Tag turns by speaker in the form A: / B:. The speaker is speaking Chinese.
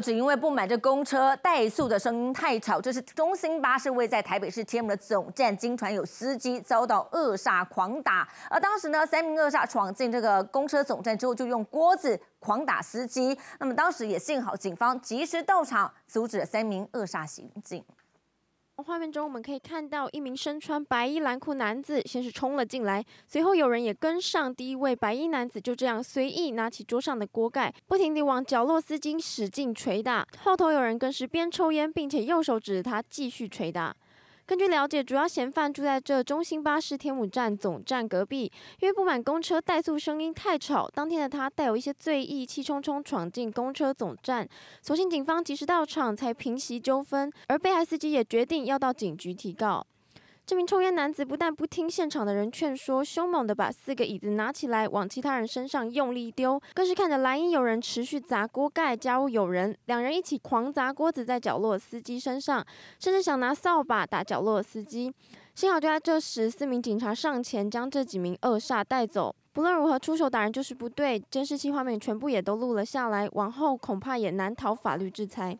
A: 只因为不满这公车怠速的声音太吵，这是中兴巴士为在台北市天母的总站，经传有司机遭到恶煞狂打。而当时呢，三名恶煞闯进这个公车总站之后，就用锅子狂打司机。那么当时也幸好警方及时到场，阻止了三名恶煞行径。
B: 画面中，我们可以看到一名身穿白衣蓝裤男子，先是冲了进来，随后有人也跟上。第一位白衣男子就这样随意拿起桌上的锅盖，不停地往角落丝巾使劲捶打。后头有人更是边抽烟，并且右手指着他继续捶打。根据了解，主要嫌犯住在这中心巴士天母站总站隔壁。因为不满公车怠速声音太吵，当天的他带有一些醉意，气冲冲闯进公车总站。所幸警方及时到场，才平息纠纷。而被害司机也决定要到警局提告。这名抽烟男子不但不听现场的人劝说，凶猛地把四个椅子拿起来往其他人身上用力丢，更是看着莱茵友人持续砸锅盖，家务友人两人一起狂砸锅子在角落司机身上，甚至想拿扫把打角落司机。幸好就在这时，四名警察上前将这几名恶煞带走。不论如何出手打人就是不对，监视器画面全部也都录了下来，往后恐怕也难逃法律制裁。